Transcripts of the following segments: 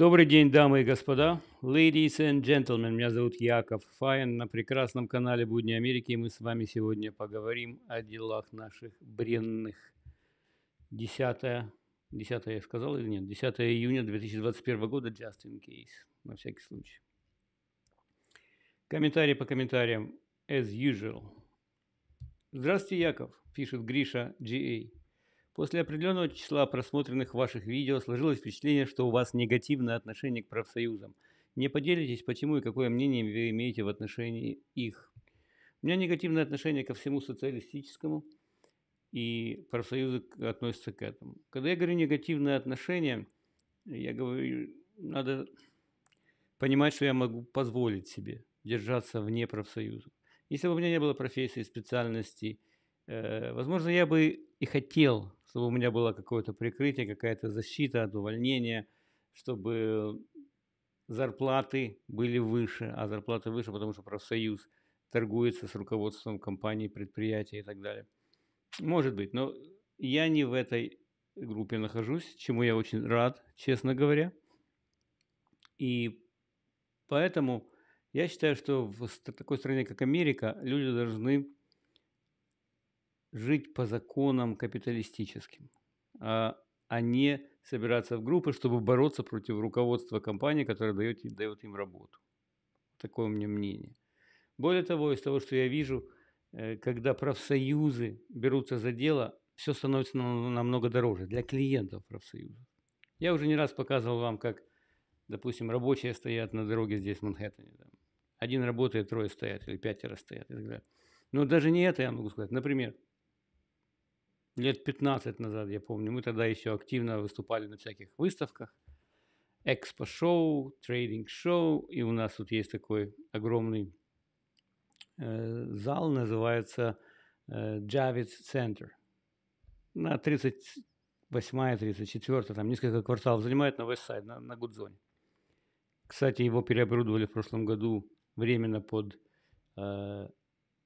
Добрый день, дамы и господа. Ladies and gentlemen, меня зовут Яков Файн. На прекрасном канале Будни Америки мы с вами сегодня поговорим о делах наших бренных. 10, 10 я сказал или нет? 10 июня 2021 года, just in case, на всякий случай. Комментарии по комментариям, as usual. Здравствуйте, Яков, пишет Гриша GA. После определенного числа просмотренных ваших видео сложилось впечатление, что у вас негативное отношение к профсоюзам. Не поделитесь, почему и какое мнение вы имеете в отношении их. У меня негативное отношение ко всему социалистическому, и профсоюзы относятся к этому. Когда я говорю негативное отношение, я говорю, надо понимать, что я могу позволить себе держаться вне профсоюза. Если бы у меня не было профессии, специальности, э, возможно, я бы и хотел чтобы у меня было какое-то прикрытие, какая-то защита от увольнения, чтобы зарплаты были выше, а зарплаты выше, потому что профсоюз торгуется с руководством компании, предприятия и так далее. Может быть, но я не в этой группе нахожусь, чему я очень рад, честно говоря. И поэтому я считаю, что в такой стране, как Америка, люди должны жить по законам капиталистическим, а, а не собираться в группы, чтобы бороться против руководства компании, которая дает, дает им работу. Такое у меня мнение. Более того, из того, что я вижу, э, когда профсоюзы берутся за дело, все становится намного дороже для клиентов профсоюза. Я уже не раз показывал вам, как, допустим, рабочие стоят на дороге здесь, в Манхэттене. Там. Один работает, трое стоят или пятеро стоят и так далее. Но даже не это я могу сказать. Например, лет 15 назад, я помню, мы тогда еще активно выступали на всяких выставках, экспо-шоу, трейдинг-шоу, и у нас тут есть такой огромный э, зал, называется э, Javits Center. На 38 34 там несколько кварталов занимает на Вестсайд, на, на Гудзоне. Кстати, его переоборудовали в прошлом году временно под э,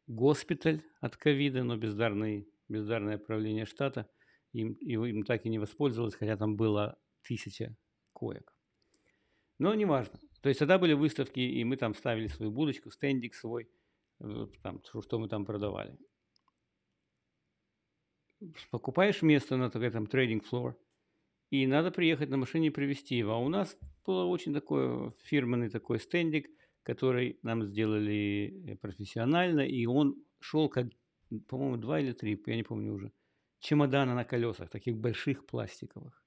госпиталь от ковида, но бездарный бездарное правление штата им, им так и не воспользовалось, хотя там было тысяча коек. Но неважно. То есть тогда были выставки, и мы там ставили свою будочку, стендик свой, там, что мы там продавали. Покупаешь место на этом трейдинг флор, и надо приехать на машине и привезти его. А у нас был очень такой фирменный такой стендик, который нам сделали э, профессионально, и он шел как по-моему, два или три, я не помню уже, чемодана на колесах, таких больших пластиковых.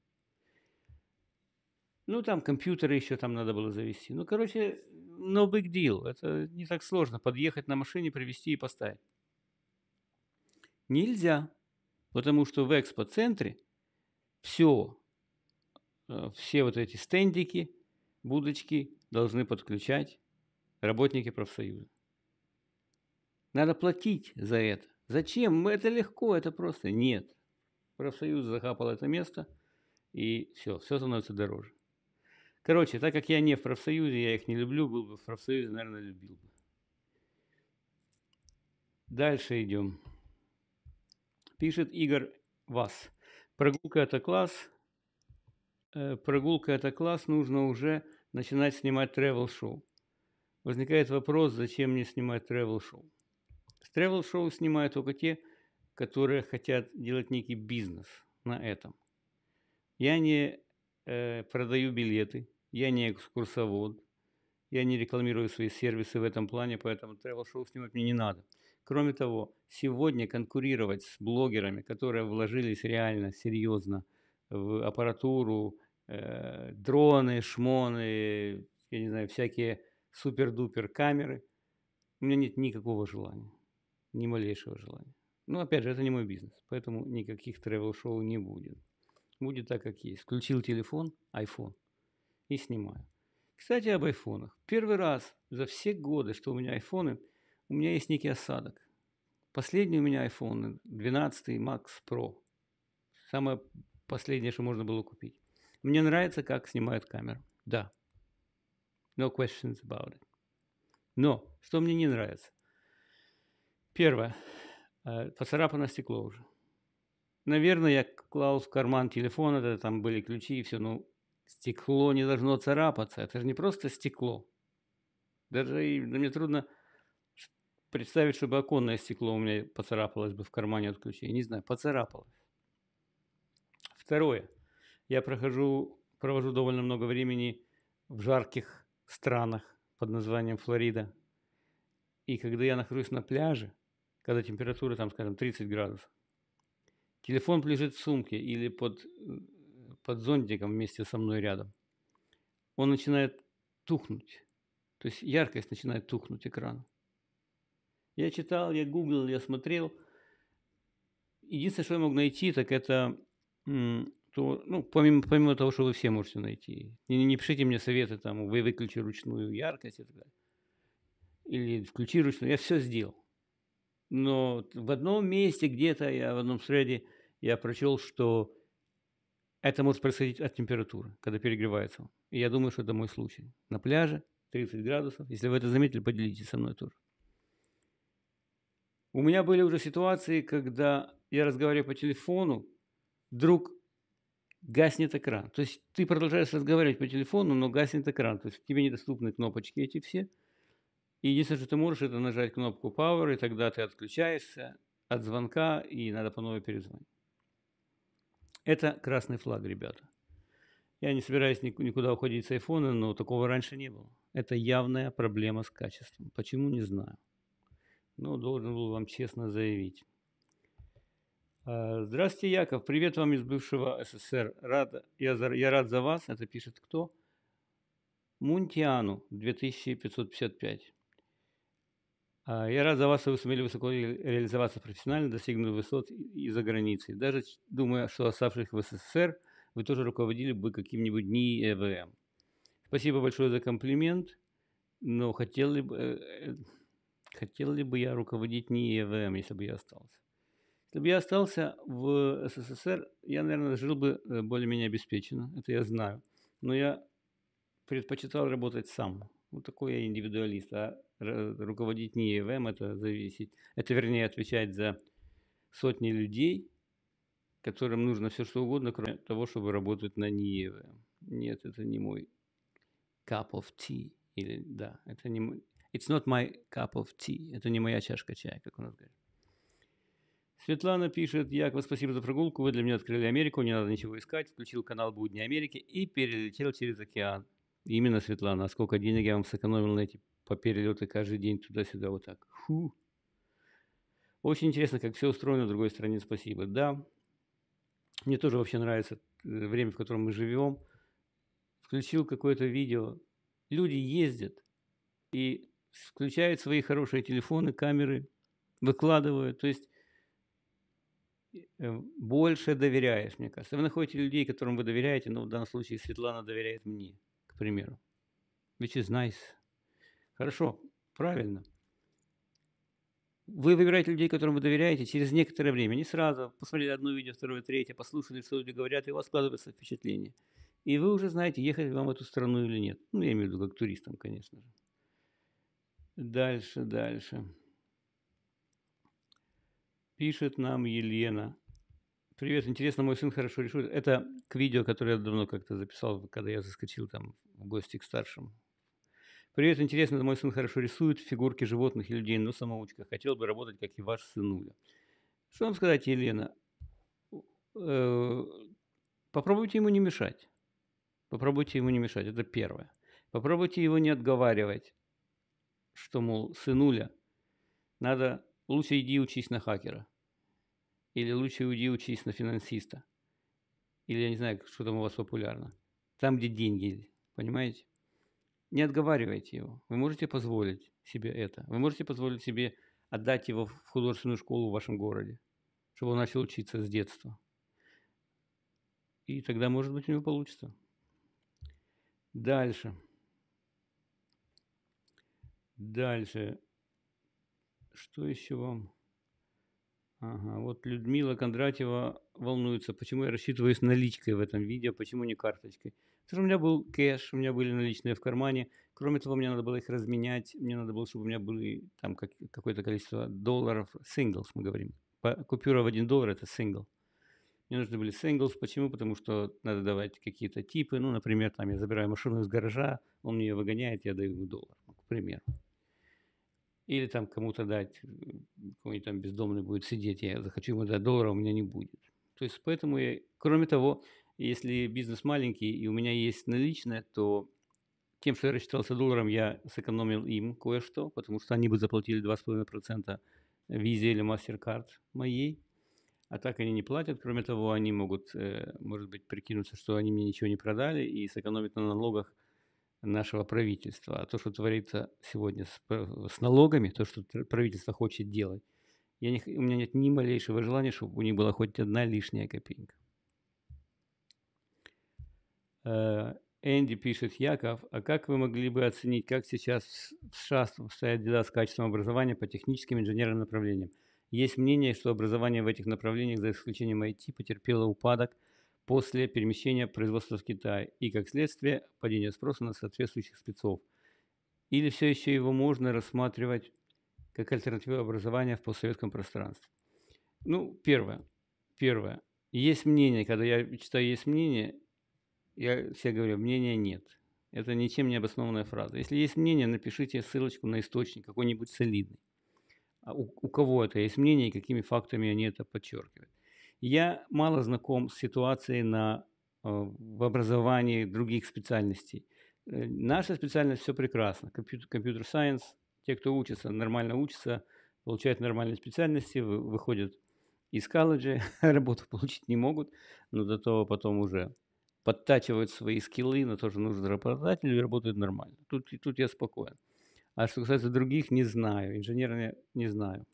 Ну, там компьютеры еще там надо было завести. Ну, короче, no big deal. Это не так сложно. Подъехать на машине, привезти и поставить. Нельзя. Потому что в экспоцентре все, э, все вот эти стендики, будочки должны подключать работники профсоюза. Надо платить за это. Зачем? Это легко, это просто. Нет. Профсоюз захапал это место, и все, все становится дороже. Короче, так как я не в профсоюзе, я их не люблю, был бы в профсоюзе, наверное, любил бы. Дальше идем. Пишет Игорь Вас. Прогулка – это класс. Э, прогулка – это класс, нужно уже начинать снимать travel шоу Возникает вопрос, зачем мне снимать travel шоу с тревел-шоу снимают только те, которые хотят делать некий бизнес на этом. Я не э, продаю билеты, я не экскурсовод, я не рекламирую свои сервисы в этом плане, поэтому тревел-шоу снимать мне не надо. Кроме того, сегодня конкурировать с блогерами, которые вложились реально, серьезно в аппаратуру, э, дроны, шмоны, я не знаю, всякие супер-дупер камеры, у меня нет никакого желания ни малейшего желания. Ну, опять же, это не мой бизнес, поэтому никаких тревел-шоу не будет. Будет так, как есть. Включил телефон, iPhone и снимаю. Кстати, об айфонах. Первый раз за все годы, что у меня айфоны, у меня есть некий осадок. Последний у меня iPhone 12 Max Pro. Самое последнее, что можно было купить. Мне нравится, как снимают камеру. Да. No questions about it. Но что мне не нравится? Первое. Э, поцарапано стекло уже. Наверное, я клал в карман телефона, да, там были ключи и все, но ну, стекло не должно царапаться. Это же не просто стекло. Даже и, да мне трудно представить, чтобы оконное стекло у меня поцарапалось бы в кармане от ключей. Не знаю, поцарапалось. Второе. Я прохожу, провожу довольно много времени в жарких странах под названием Флорида. И когда я нахожусь на пляже, когда температура там, скажем, 30 градусов. Телефон лежит в сумке или под, под зонтиком вместе со мной рядом. Он начинает тухнуть. То есть яркость начинает тухнуть экрана. Я читал, я гуглил, я смотрел. Единственное, что я мог найти, так это то, ну, помимо, помимо того, что вы все можете найти. Не, не пишите мне советы, там, вы выключи ручную яркость и так далее. Или включи ручную. Я все сделал. Но в одном месте где-то, я в одном среде, я прочел, что это может происходить от температуры, когда перегревается. И я думаю, что это мой случай. На пляже 30 градусов. Если вы это заметили, поделитесь со мной тоже. У меня были уже ситуации, когда я разговариваю по телефону, вдруг гаснет экран. То есть ты продолжаешь разговаривать по телефону, но гаснет экран. То есть тебе недоступны кнопочки эти все – и единственное, что ты можешь, это нажать кнопку Power, и тогда ты отключаешься от звонка, и надо по новой перезвонить. Это красный флаг, ребята. Я не собираюсь никуда уходить с айфона, но такого раньше не было. Это явная проблема с качеством. Почему, не знаю. Но должен был вам честно заявить. А, здравствуйте, Яков. Привет вам из бывшего СССР. Рад, я, за, я рад за вас. Это пишет кто? Мунтиану 2555. А, я рад за вас, что вы сумели высоко реализоваться профессионально, достигнув высот и за границей. Даже думаю, что оставшись в СССР, вы тоже руководили бы каким-нибудь НИИ ЭВМ. Спасибо большое за комплимент, но хотел ли, бы, э, хотел ли бы я руководить НИИ ЭВМ, если бы я остался? Если бы я остался в СССР, я, наверное, жил бы э, более-менее обеспеченно, это я знаю. Но я предпочитал работать сам. Вот такой я индивидуалист. А руководить не ЕВМ, это зависеть. Это, вернее, отвечать за сотни людей, которым нужно все что угодно, кроме того, чтобы работать на НИЕВМ. Нет, это не мой cup of tea. Или, да, это не мой... It's not my cup of tea. Это не моя чашка чая, как у нас говорят. Светлана пишет, Яков, спасибо за прогулку, вы для меня открыли Америку, не надо ничего искать, включил канал «Будни Америки» и перелетел через океан. Именно, Светлана, а сколько денег я вам сэкономил на эти по перелету каждый день туда-сюда, вот так. Фу. Очень интересно, как все устроено в другой стране, спасибо. Да, мне тоже вообще нравится э, время, в котором мы живем. Включил какое-то видео. Люди ездят и включают свои хорошие телефоны, камеры, выкладывают. То есть э, больше доверяешь, мне кажется. Вы находите людей, которым вы доверяете, но в данном случае Светлана доверяет мне, к примеру. Which is nice. Хорошо, правильно. Вы выбираете людей, которым вы доверяете, через некоторое время, не сразу. Посмотрели одно видео, второе, третье, послушали, что люди говорят, и у вас складывается впечатление. И вы уже знаете, ехать вам в эту страну или нет. Ну, я имею в виду как туристам, конечно же. Дальше, дальше. Пишет нам Елена. Привет, интересно, мой сын хорошо рисует. Это к видео, которое я давно как-то записал, когда я заскочил там в гости к старшим Привет, интересно, мой сын хорошо рисует фигурки животных и людей, но самоучка. Хотел бы работать, как и ваш сынуля. Что вам сказать, Елена? Э, попробуйте ему не мешать. Попробуйте ему не мешать, это первое. Попробуйте его не отговаривать, что, мол, сынуля, надо лучше иди учись на хакера. Или лучше иди учись на финансиста. Или я не знаю, что там у вас популярно. Там, где деньги, понимаете? не отговаривайте его. Вы можете позволить себе это. Вы можете позволить себе отдать его в художественную школу в вашем городе, чтобы он начал учиться с детства. И тогда, может быть, у него получится. Дальше. Дальше. Что еще вам? Ага, вот Людмила Кондратьева волнуется, почему я рассчитываюсь наличкой в этом видео, почему не карточкой что у меня был кэш, у меня были наличные в кармане. Кроме того, мне надо было их разменять. Мне надо было, чтобы у меня были там как, какое-то количество долларов, синглс мы говорим. По, купюра в один доллар – это сингл. Мне нужны были синглс. Почему? Потому что надо давать какие-то типы. Ну, например, там я забираю машину из гаража, он мне ее выгоняет, я даю ему доллар, ну, к примеру. Или там кому-то дать, какой-нибудь там бездомный будет сидеть, я захочу ему дать доллара, у меня не будет. То есть поэтому я, кроме того, если бизнес маленький и у меня есть наличные, то тем, что я рассчитался долларом, я сэкономил им кое-что, потому что они бы заплатили 2,5% визе или MasterCard моей. А так они не платят. Кроме того, они могут, э, может быть, прикинуться, что они мне ничего не продали и сэкономить на налогах нашего правительства. А то, что творится сегодня с, с налогами, то, что правительство хочет делать, я не, у меня нет ни малейшего желания, чтобы у них была хоть одна лишняя копейка. Э, Энди пишет, Яков, а как вы могли бы оценить, как сейчас в США стоят дела с качеством образования по техническим инженерным направлениям? Есть мнение, что образование в этих направлениях, за исключением IT, потерпело упадок после перемещения производства в Китай и, как следствие, падение спроса на соответствующих спецов. Или все еще его можно рассматривать как альтернативу образования в постсоветском пространстве? Ну, первое. Первое. Есть мнение, когда я читаю «есть мнение», я все говорю, мнения нет. Это ничем не обоснованная фраза. Если есть мнение, напишите ссылочку на источник какой-нибудь солидный. А у, у кого это есть мнение и какими фактами они это подчеркивают. Я мало знаком с ситуацией на, э, в образовании других специальностей. Э, наша специальность все прекрасно. Компьютер-сайенс, те, кто учится, нормально учатся, получают нормальные специальности, выходят из колледжа, работу получить не могут, но зато потом уже подтачивают свои скиллы на то, что нужно работодателю, и работают нормально. Тут, тут я спокоен. А что касается других, не знаю. Инженерные не знаю.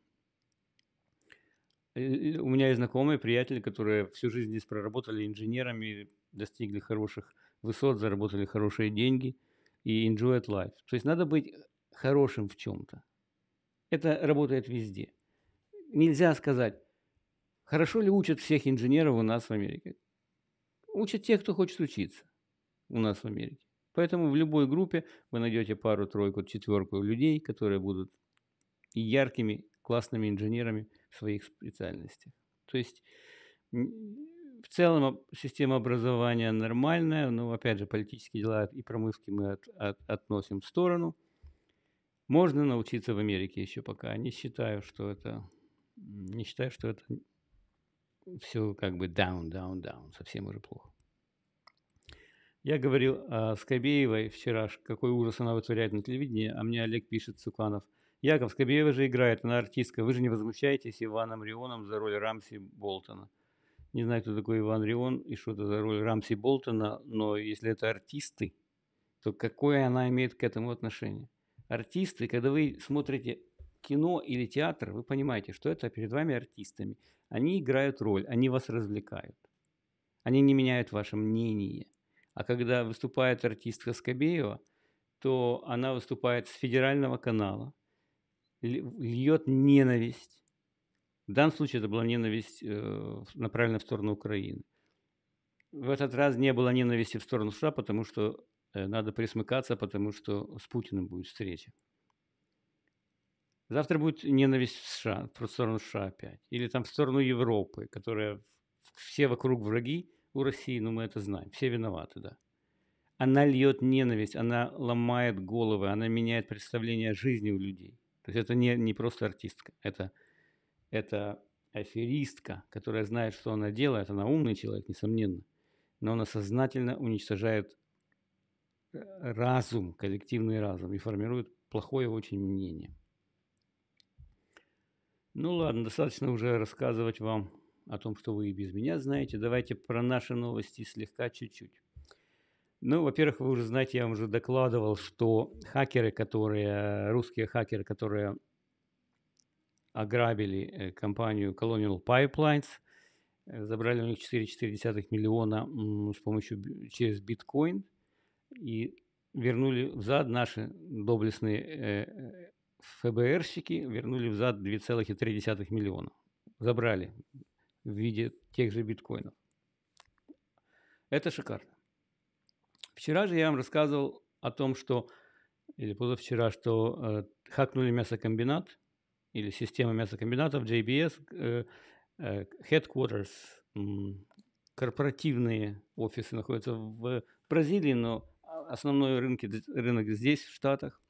Э, э, у меня есть знакомые, приятели, которые всю жизнь здесь проработали инженерами, достигли хороших высот, заработали хорошие деньги и enjoy life. То есть надо быть хорошим в чем-то. Это работает везде. Нельзя сказать, хорошо ли учат всех инженеров у нас в Америке. Учат тех, кто хочет учиться у нас в Америке. Поэтому в любой группе вы найдете пару, тройку, четверку людей, которые будут яркими, классными инженерами в своих специальностях. То есть в целом система образования нормальная, но опять же политические дела и промывки мы от, от, относим в сторону. Можно научиться в Америке еще пока. Не считаю, что это не считаю, что это все как бы down, down, down, совсем уже плохо. Я говорил о а, Скобеевой вчера, какой ужас она вытворяет на телевидении, а мне Олег пишет Суканов. Яков, Скобеева же играет, она артистка. Вы же не возмущаетесь Иваном Рионом за роль Рамси Болтона. Не знаю, кто такой Иван Рион и что это за роль Рамси Болтона, но если это артисты, то какое она имеет к этому отношение? Артисты, когда вы смотрите кино или театр, вы понимаете, что это перед вами артистами. Они играют роль, они вас развлекают. Они не меняют ваше мнение. А когда выступает артистка Скобеева, то она выступает с федерального канала, льет ненависть. В данном случае это была ненависть, э, направленная в сторону Украины. В этот раз не было ненависти в сторону США, потому что э, надо присмыкаться, потому что с Путиным будет встреча. Завтра будет ненависть в США, в сторону США опять. Или там в сторону Европы, которая все вокруг враги у России, но мы это знаем, все виноваты, да. Она льет ненависть, она ломает головы, она меняет представление о жизни у людей. То есть это не, не просто артистка, это, это аферистка, которая знает, что она делает. Она умный человек, несомненно, но она сознательно уничтожает э, разум, коллективный разум и формирует плохое очень мнение. Ну ладно, достаточно уже рассказывать вам о том, что вы и без меня знаете. Давайте про наши новости слегка чуть-чуть. Ну, во-первых, вы уже знаете, я вам уже докладывал, что хакеры, которые, русские хакеры, которые ограбили э, компанию Colonial Pipelines, э, забрали у них 4,4 миллиона с помощью, через биткоин и вернули взад наши доблестные э, ФБРщики вернули взад 2,3 миллиона. Забрали в виде тех же биткоинов. Это шикарно. Вчера же я вам рассказывал о том, что, или позавчера, что э, хакнули мясокомбинат, или система мясокомбинатов JBS, э, э, headquarters, э, корпоративные офисы находятся в Бразилии, но а, основной рынки рынок здесь, в Штатах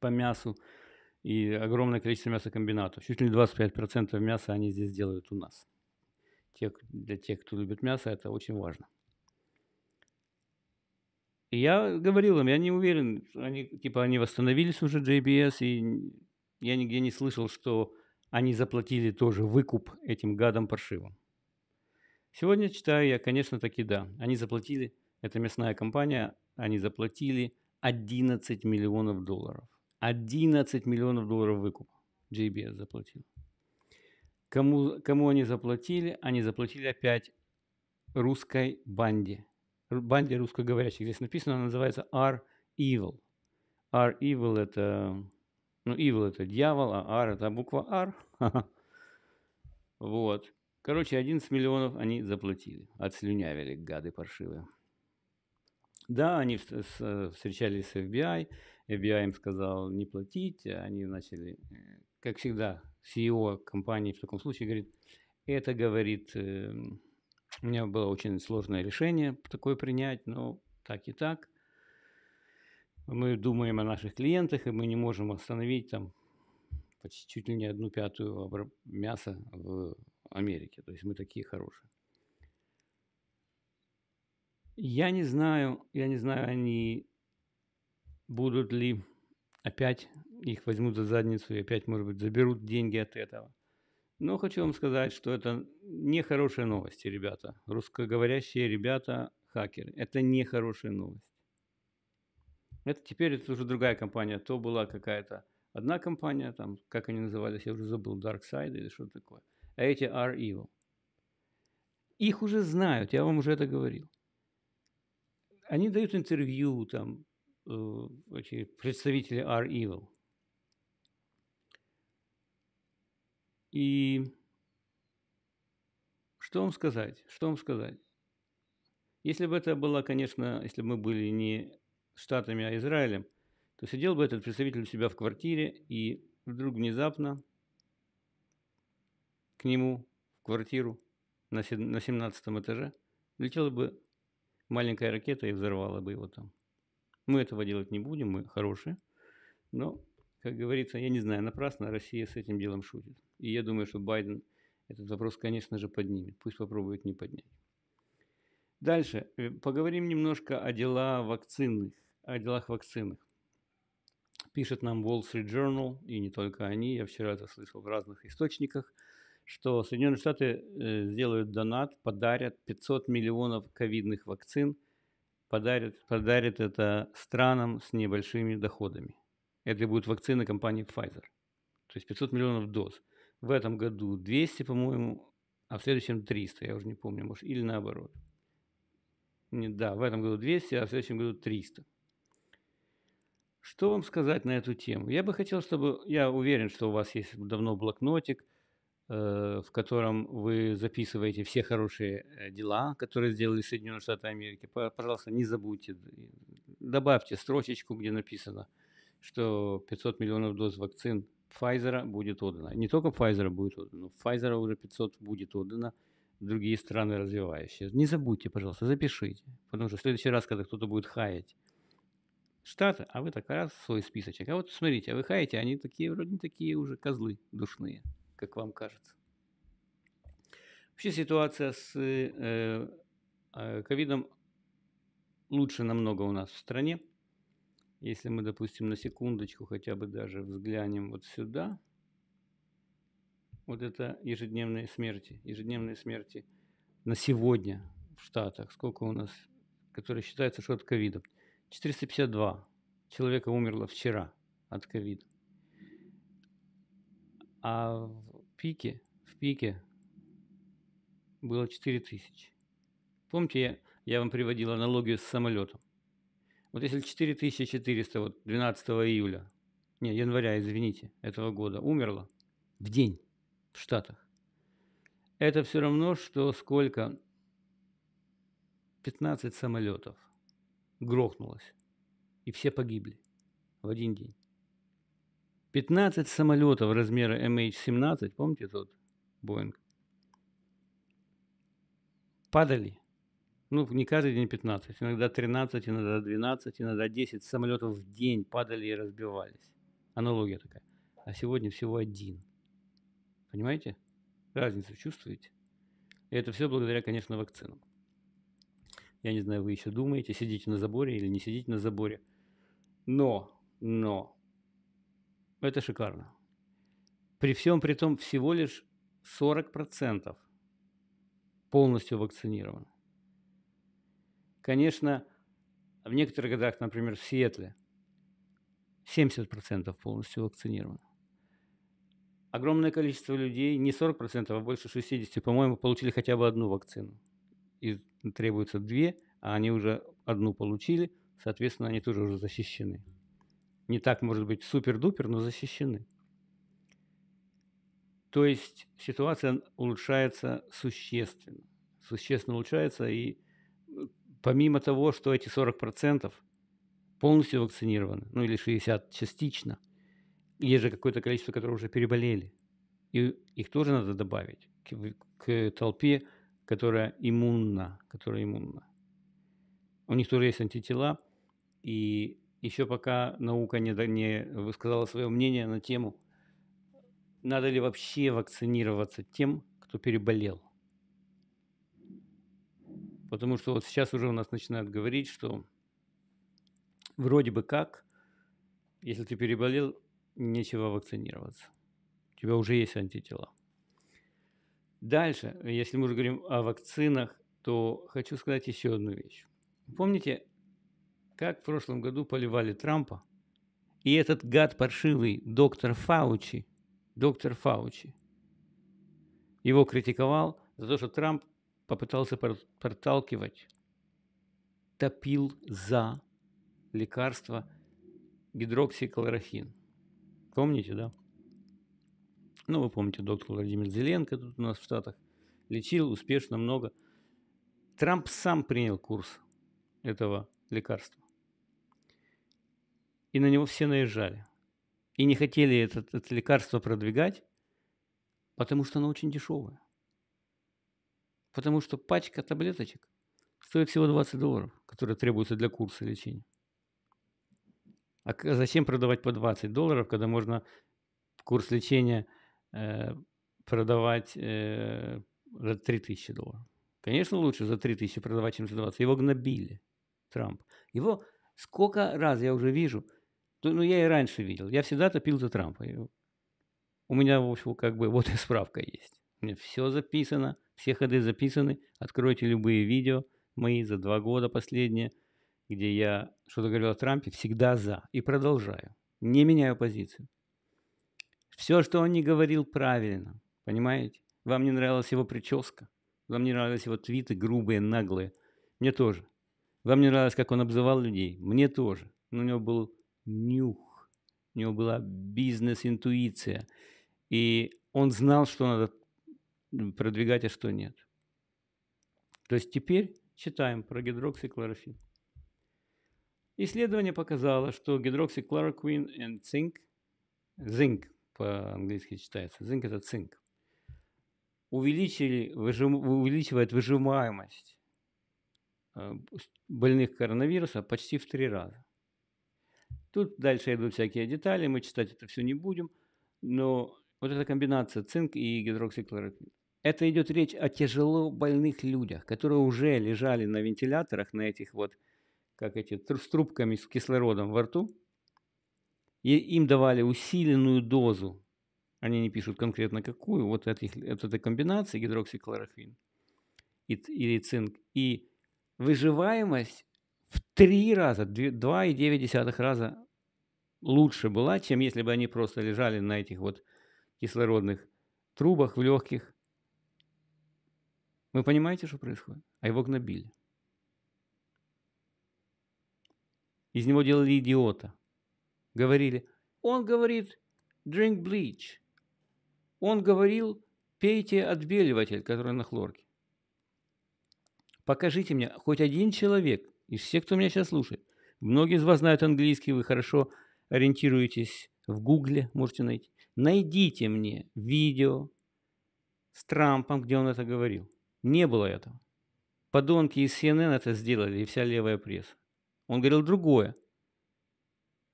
по мясу и огромное количество мясокомбинатов. Чуть ли не 25% мяса они здесь делают у нас. Те, для тех, кто любит мясо, это очень важно. И я говорил им, я не уверен, они, типа, они восстановились уже, JBS, и я нигде не слышал, что они заплатили тоже выкуп этим гадам паршивым. Сегодня читаю я, конечно, таки да. Они заплатили, это мясная компания, они заплатили 11 миллионов долларов. 11 миллионов долларов выкуп JBS заплатил. Кому, кому они заплатили? Они заплатили опять русской банде. Банде русскоговорящих. Здесь написано, она называется R Evil. R Evil это... Ну, Evil это дьявол, а R это буква R. Вот. Короче, 11 миллионов они заплатили. Отслюнявили, гады паршивые. Да, они встречались с FBI, FBI им сказал не платить, а они начали, э, как всегда, CEO компании в таком случае говорит, это говорит, э, у меня было очень сложное решение такое принять, но так и так. Мы думаем о наших клиентах, и мы не можем остановить там почти чуть ли не одну пятую мяса в Америке. То есть мы такие хорошие. Я не знаю, я не знаю, они будут ли опять их возьмут за задницу и опять, может быть, заберут деньги от этого. Но хочу вам сказать, что это не хорошие новости, ребята. Русскоговорящие ребята, хакеры. Это не хорошая новость. Это теперь это уже другая компания. То была какая-то одна компания, там, как они назывались, я уже забыл, Dark Side или что такое. А эти are evil. Их уже знают, я вам уже это говорил. Они дают интервью, там, Э, эти представители Are Evil. И что вам сказать? Что вам сказать? Если бы это было, конечно, если бы мы были не Штатами, а Израилем, то сидел бы этот представитель у себя в квартире, и вдруг внезапно к нему в квартиру на 17 этаже летела бы маленькая ракета и взорвала бы его там. Мы этого делать не будем, мы хорошие. Но, как говорится, я не знаю, напрасно Россия с этим делом шутит. И я думаю, что Байден этот вопрос, конечно же, поднимет. Пусть попробует не поднять. Дальше. Э, поговорим немножко о делах вакцинных. О делах вакцинных. Пишет нам Wall Street Journal, и не только они, я вчера это слышал в разных источниках, что Соединенные Штаты э, сделают донат, подарят 500 миллионов ковидных вакцин – подарит, подарит это странам с небольшими доходами. Это будут вакцины компании Pfizer. То есть 500 миллионов доз. В этом году 200, по-моему, а в следующем 300, я уже не помню, может, или наоборот. Не, да, в этом году 200, а в следующем году 300. Что вам сказать на эту тему? Я бы хотел, чтобы... Я уверен, что у вас есть давно блокнотик – Э, в котором вы записываете все хорошие э, дела, которые сделали Соединенные Штаты Америки. Пожалуйста, не забудьте, добавьте строчечку, где написано, что 500 миллионов доз вакцин Pfizer будет отдано. Не только Pfizer будет отдано, Pfizer уже 500 будет отдано другие страны развивающие. Не забудьте, пожалуйста, запишите, потому что в следующий раз, когда кто-то будет хаять Штаты, а вы так раз свой списочек. А вот смотрите, а вы хаете, а они такие, вроде не такие уже козлы душные как вам кажется. Вообще ситуация с э, э, ковидом лучше намного у нас в стране. Если мы, допустим, на секундочку хотя бы даже взглянем вот сюда, вот это ежедневные смерти, ежедневные смерти на сегодня в Штатах. Сколько у нас, которые считаются, что от ковида? 452 человека умерло вчера от ковида. А пике, в пике было 4000. Помните, я, я вам приводил аналогию с самолетом. Вот если 4400 вот 12 июля, не, января, извините, этого года умерло в день в Штатах, это все равно, что сколько 15 самолетов грохнулось, и все погибли в один день. 15 самолетов размера MH17, помните тот Боинг? Падали. Ну, не каждый день 15, иногда 13, иногда 12, иногда 10 самолетов в день падали и разбивались. Аналогия такая. А сегодня всего один. Понимаете? Разницу чувствуете? И это все благодаря, конечно, вакцинам. Я не знаю, вы еще думаете, сидите на заборе или не сидите на заборе. Но, но, это шикарно. При всем при том всего лишь 40% полностью вакцинированы. Конечно, в некоторых годах, например, в Сиэтле, 70% полностью вакцинированы. Огромное количество людей, не 40%, а больше 60%, по-моему, получили хотя бы одну вакцину. И требуется две, а они уже одну получили, соответственно, они тоже уже защищены не так, может быть, супер-дупер, но защищены. То есть ситуация улучшается существенно. Существенно улучшается, и помимо того, что эти 40% полностью вакцинированы, ну или 60% частично, есть же какое-то количество, которые уже переболели. И их тоже надо добавить к, к толпе, которая иммунна, которая иммунна. У них тоже есть антитела, и еще пока наука не, не высказала свое мнение на тему, надо ли вообще вакцинироваться тем, кто переболел. Потому что вот сейчас уже у нас начинают говорить, что вроде бы как, если ты переболел, нечего вакцинироваться. У тебя уже есть антитела. Дальше, если мы уже говорим о вакцинах, то хочу сказать еще одну вещь. Помните, как в прошлом году поливали Трампа. И этот гад паршивый доктор Фаучи, доктор Фаучи, его критиковал за то, что Трамп попытался проталкивать, топил за лекарство гидроксиклорохин. Помните, да? Ну, вы помните, доктор Владимир Зеленко тут у нас в Штатах лечил успешно много. Трамп сам принял курс этого лекарства и на него все наезжали. И не хотели это, это лекарство продвигать, потому что оно очень дешевое. Потому что пачка таблеточек стоит всего 20 долларов, которые требуются для курса лечения. А зачем продавать по 20 долларов, когда можно курс лечения э, продавать э, за 3000 долларов? Конечно, лучше за 3000 продавать, чем за 20. Его гнобили, Трамп. Его сколько раз я уже вижу – ну, я и раньше видел. Я всегда топил за Трампа. У меня, в общем, как бы вот и справка есть. У меня все записано, все ходы записаны. Откройте любые видео мои за два года последние, где я что-то говорил о Трампе, всегда за. И продолжаю. Не меняю позицию. Все, что он не говорил, правильно. Понимаете? Вам не нравилась его прическа. Вам не нравились его твиты грубые, наглые. Мне тоже. Вам не нравилось, как он обзывал людей. Мне тоже. Но у него был нюх, у него была бизнес-интуиция. И он знал, что надо продвигать, а что нет. То есть теперь читаем про гидроксиклорофин. Исследование показало, что гидроксиклороквин и цинк, зинк по-английски читается, зинк это цинк, увеличили, выжим, увеличивает выжимаемость э, больных коронавируса почти в три раза. Тут дальше идут всякие детали, мы читать это все не будем, но вот эта комбинация цинк и гидроксиклороквин. Это идет речь о тяжело больных людях, которые уже лежали на вентиляторах, на этих вот, как эти, с трубками с кислородом во рту. И им давали усиленную дозу. Они не пишут конкретно какую, вот от, их, от этой комбинации гидроксиклорохвин и, или цинк. И выживаемость в три раза, 2,9 раза лучше была, чем если бы они просто лежали на этих вот кислородных трубах в легких. Вы понимаете, что происходит? А его гнобили. Из него делали идиота. Говорили, он говорит drink bleach. Он говорил, пейте отбеливатель, который на хлорке. Покажите мне хоть один человек, из всех, кто меня сейчас слушает. Многие из вас знают английский, вы хорошо ориентируетесь в гугле, можете найти. Найдите мне видео с Трампом, где он это говорил. Не было этого. Подонки из CNN это сделали, и вся левая пресса. Он говорил другое.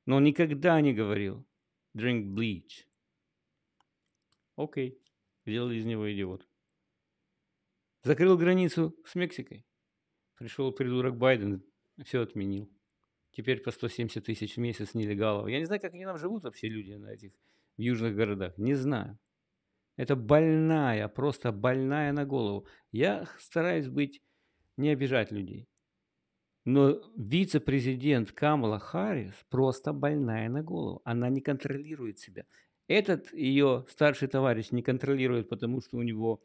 Но он никогда не говорил «drink bleach». Окей, сделали из него идиот. Закрыл границу с Мексикой. Пришел придурок Байден, все отменил. Теперь по 170 тысяч в месяц нелегалов. Я не знаю, как они там живут вообще люди на этих в южных городах. Не знаю. Это больная, просто больная на голову. Я стараюсь быть, не обижать людей. Но вице-президент Камала Харрис просто больная на голову. Она не контролирует себя. Этот ее старший товарищ не контролирует, потому что у него,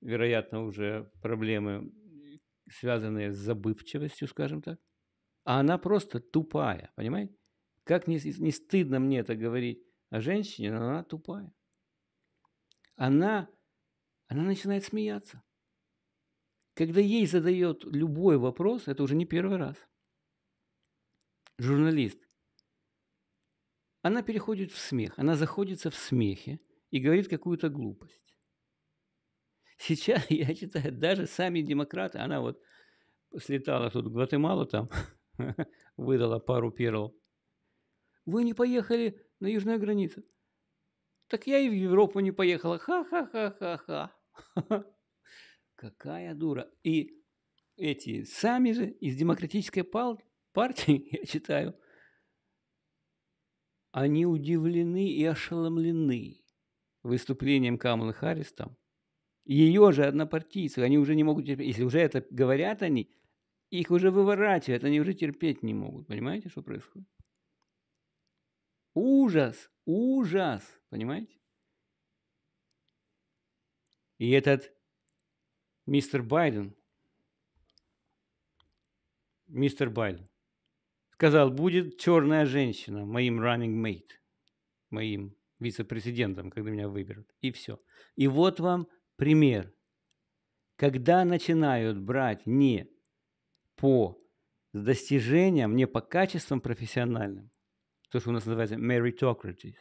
вероятно, уже проблемы связанные с забывчивостью, скажем так, а она просто тупая, понимаете? Как не, не стыдно мне это говорить о женщине, но она тупая. Она, она начинает смеяться. Когда ей задает любой вопрос, это уже не первый раз, журналист, она переходит в смех, она заходится в смехе и говорит какую-то глупость. Сейчас, я считаю, даже сами демократы, она вот слетала тут в Гватемалу там, выдала пару перл. Вы не поехали на южную границу. Так я и в Европу не поехала. Ха-ха-ха-ха-ха. Какая дура. И эти сами же из демократической партии, я читаю, они удивлены и ошеломлены выступлением Камалы Харрис там ее же однопартийцев, они уже не могут терпеть. Если уже это говорят они, их уже выворачивают, они уже терпеть не могут. Понимаете, что происходит? Ужас, ужас, понимаете? И этот мистер Байден, мистер Байден, сказал, будет черная женщина моим running mate, моим вице-президентом, когда меня выберут. И все. И вот вам Пример. Когда начинают брать не по достижениям, не по качествам профессиональным, то, что у нас называется meritocracy.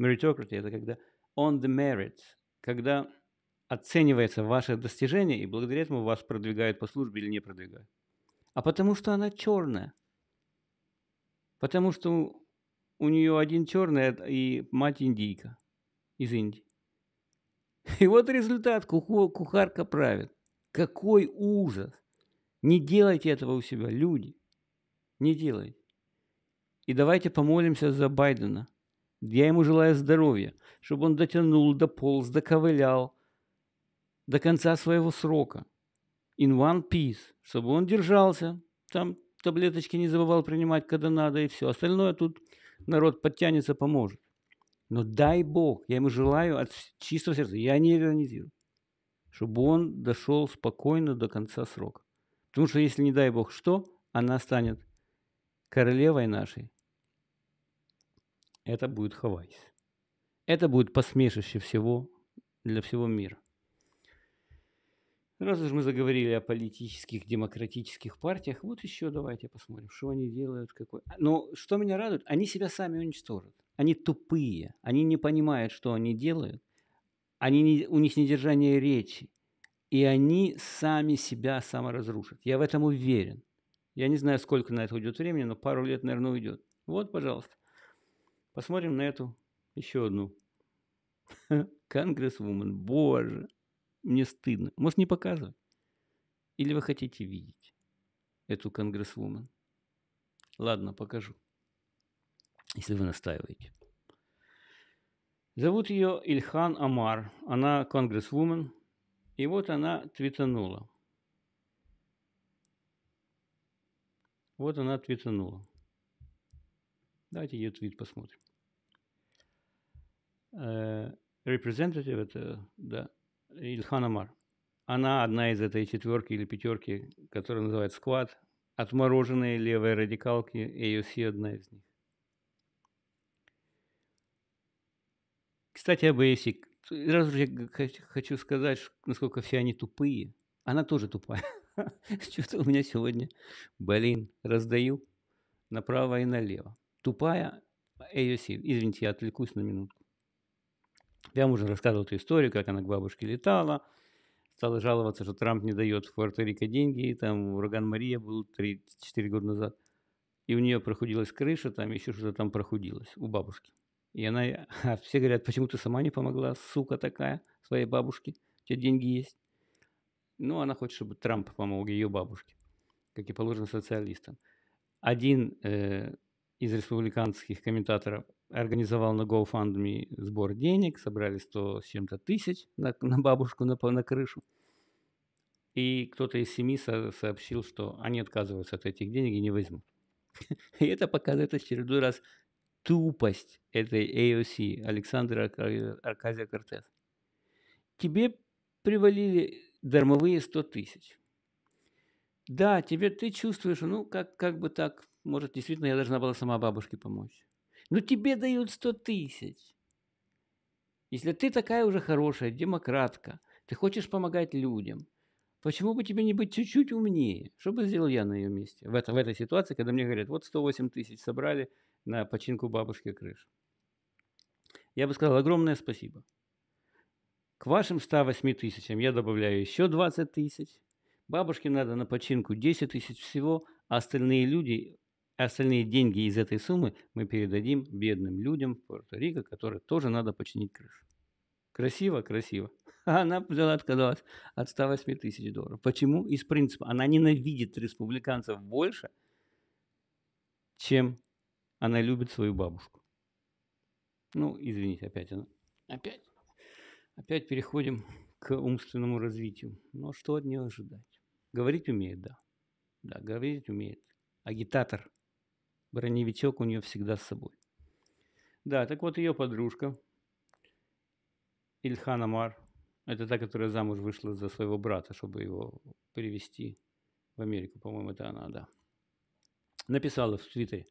Meritocracy – это когда on the merits, когда оценивается ваше достижение, и благодаря этому вас продвигают по службе или не продвигают. А потому что она черная. Потому что у нее один черный и мать индийка из Индии. И вот результат, кухарка правит. Какой ужас! Не делайте этого у себя, люди. Не делайте. И давайте помолимся за Байдена. Я ему желаю здоровья, чтобы он дотянул, дополз, доковылял до конца своего срока. In one piece. Чтобы он держался. Там таблеточки не забывал принимать, когда надо, и все. Остальное тут народ подтянется, поможет. Но дай Бог, я ему желаю от чистого сердца, я не иронизирую, чтобы он дошел спокойно до конца срока. Потому что если, не дай Бог, что, она станет королевой нашей. Это будет Хавайс. Это будет посмешище всего, для всего мира. Раз уж мы заговорили о политических, демократических партиях, вот еще давайте посмотрим, что они делают. Какой... А, но что меня радует, они себя сами уничтожат. Они тупые, они не понимают, что они делают, они не, у них недержание речи, и они сами себя саморазрушат. Я в этом уверен. Я не знаю, сколько на это уйдет времени, но пару лет, наверное, уйдет. Вот, пожалуйста. Посмотрим на эту еще одну. Конгрессвумен, боже, мне стыдно. Может, не показывать? Или вы хотите видеть эту конгрессвумен? Ладно, покажу если вы настаиваете. Зовут ее Ильхан Амар, она конгрессвумен, и вот она твитанула. Вот она твитанула. Давайте ее твит посмотрим. Репрезентатив э, это, да, Ильхан Амар. Она одна из этой четверки или пятерки, которая называют «Сквад», отмороженные левые радикалки, AOC одна из них. Кстати, об Эйси. Сразу же я хочу сказать, насколько все они тупые. Она тоже тупая. Что-то у меня сегодня, блин, раздаю направо и налево. Тупая AOC. А извините, я отвлекусь на минутку. Я вам уже рассказывал эту историю, как она к бабушке летала. Стала жаловаться, что Трамп не дает в Пуэрто-Рико деньги. И там ураган Мария был 3-4 года назад. И у нее прохудилась крыша, там еще что-то там прохудилось у бабушки. И она, а, все говорят, почему ты сама не помогла, сука такая, своей бабушке, у тебя деньги есть. Ну, она хочет, чтобы Трамп помог ее бабушке, как и положено социалистам. Один э, из республиканских комментаторов организовал на GoFundMe сбор денег, собрали 100 с чем-то тысяч на, на бабушку, на, на крышу. И кто-то из семьи со- сообщил, что они отказываются от этих денег и не возьмут. И это показывает очередной раз тупость этой AOC, Александра Арказия Кортес. Тебе привалили дармовые 100 тысяч. Да, тебе ты чувствуешь, ну, как, как бы так, может, действительно, я должна была сама бабушке помочь. Но тебе дают 100 тысяч. Если ты такая уже хорошая демократка, ты хочешь помогать людям, почему бы тебе не быть чуть-чуть умнее? Что бы сделал я на ее месте в, это, в этой ситуации, когда мне говорят, вот 108 тысяч собрали – на починку бабушки крыш. Я бы сказал огромное спасибо. К вашим 108 тысячам я добавляю еще 20 тысяч. Бабушке надо на починку 10 тысяч всего, а остальные люди, остальные деньги из этой суммы мы передадим бедным людям в Пуэрто-Рико, которые тоже надо починить крышу. Красиво, красиво. она взяла, отказалась от 108 тысяч долларов. Почему? Из принципа. Она ненавидит республиканцев больше, чем она любит свою бабушку. Ну, извините, опять она. Опять? Опять переходим к умственному развитию. Но что от нее ожидать? Говорить умеет, да. Да, говорить умеет. Агитатор. Броневичок у нее всегда с собой. Да, так вот ее подружка Ильхан Амар. Это та, которая замуж вышла за своего брата, чтобы его привести в Америку. По-моему, это она, да. Написала в Твиттере.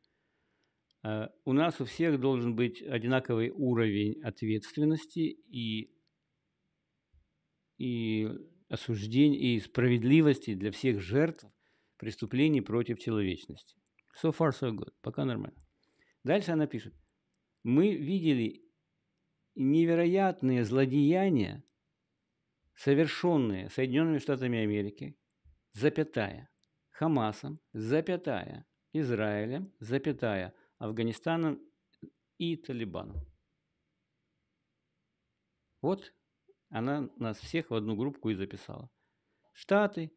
Э, у нас у всех должен быть одинаковый уровень ответственности и, и осуждения и справедливости для всех жертв преступлений против человечности. So far, so good. Пока нормально. Дальше она пишет. Мы видели невероятные злодеяния, совершенные Соединенными Штатами Америки, запятая, Хамасом, запятая, Израилем, запятая – Афганистаном и Талибаном. Вот она нас всех в одну группку и записала. Штаты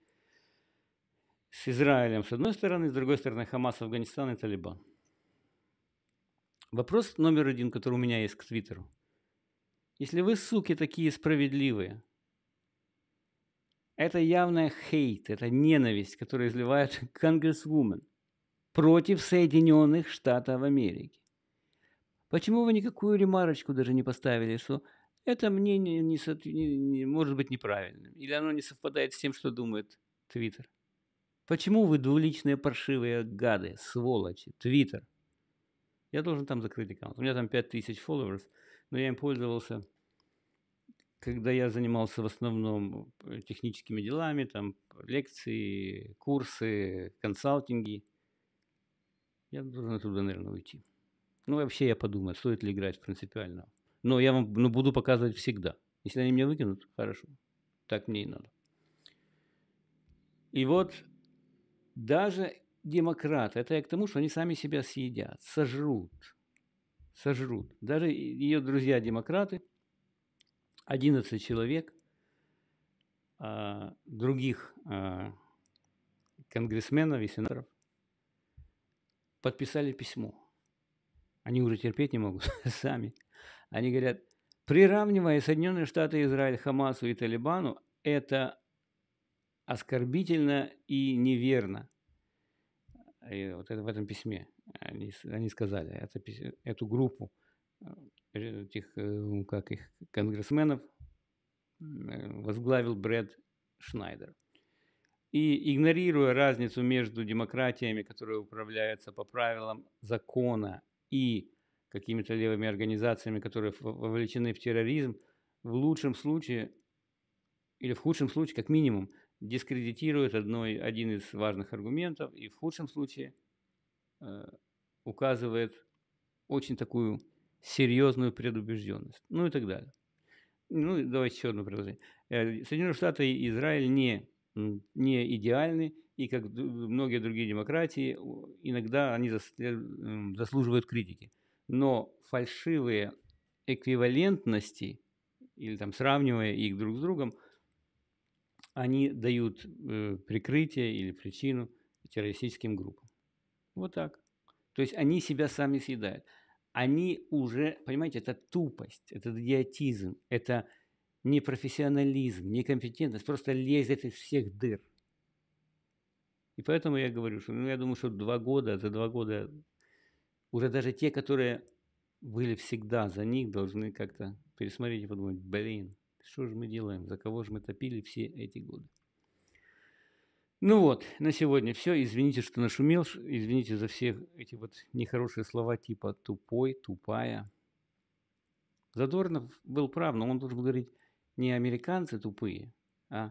с Израилем с одной стороны, с другой стороны Хамас, Афганистан и Талибан. Вопрос номер один, который у меня есть к Твиттеру. Если вы, суки, такие справедливые, это явная хейт, это ненависть, которую изливает конгрессвумен, против Соединенных Штатов Америки. Почему вы никакую ремарочку даже не поставили, что это мнение не, не, не, может быть неправильным, или оно не совпадает с тем, что думает Твиттер? Почему вы двуличные паршивые гады, сволочи, Твиттер? Я должен там закрыть аккаунт. У меня там 5000 фолловеров, но я им пользовался, когда я занимался в основном техническими делами, там лекции, курсы, консалтинги – я должен оттуда, наверное, уйти. Ну, вообще я подумаю, стоит ли играть принципиально. Но я вам ну, буду показывать всегда. Если они меня выкинут, хорошо. Так мне и надо. И вот даже демократы, это я к тому, что они сами себя съедят, сожрут. Сожрут. Даже ее друзья-демократы, 11 человек, а, других а, конгрессменов и сенаторов – подписали письмо. Они уже терпеть не могут сами. Они говорят, приравнивая Соединенные Штаты, Израиль, Хамасу и Талибану, это оскорбительно и неверно. И вот это в этом письме они, они сказали, это, эту группу э, этих, э, как их, конгрессменов возглавил Брэд Шнайдер. И игнорируя разницу между демократиями, которые управляются по правилам закона, и какими-то левыми организациями, которые вовлечены в терроризм, в лучшем случае или в худшем случае, как минимум, дискредитирует одной, один из важных аргументов и в худшем случае э, указывает очень такую серьезную предубежденность, ну и так далее. Ну, давайте еще одно предложение. Э, Соединенные Штаты и Израиль не не идеальны, и как многие другие демократии, иногда они заслуживают критики. Но фальшивые эквивалентности, или там сравнивая их друг с другом, они дают э, прикрытие или причину террористическим группам. Вот так. То есть они себя сами съедают. Они уже, понимаете, это тупость, это идиотизм, это непрофессионализм, некомпетентность просто лезет из всех дыр. И поэтому я говорю, что ну, я думаю, что два года, за два года уже даже те, которые были всегда за них, должны как-то пересмотреть и подумать, блин, что же мы делаем, за кого же мы топили все эти годы. Ну вот, на сегодня все. Извините, что нашумел, извините за все эти вот нехорошие слова типа «тупой», «тупая». Задорнов был прав, но он должен был говорить не американцы тупые, а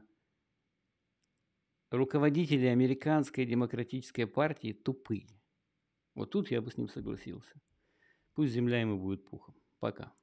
руководители американской демократической партии тупые. Вот тут я бы с ним согласился. Пусть земля ему будет пухом. Пока.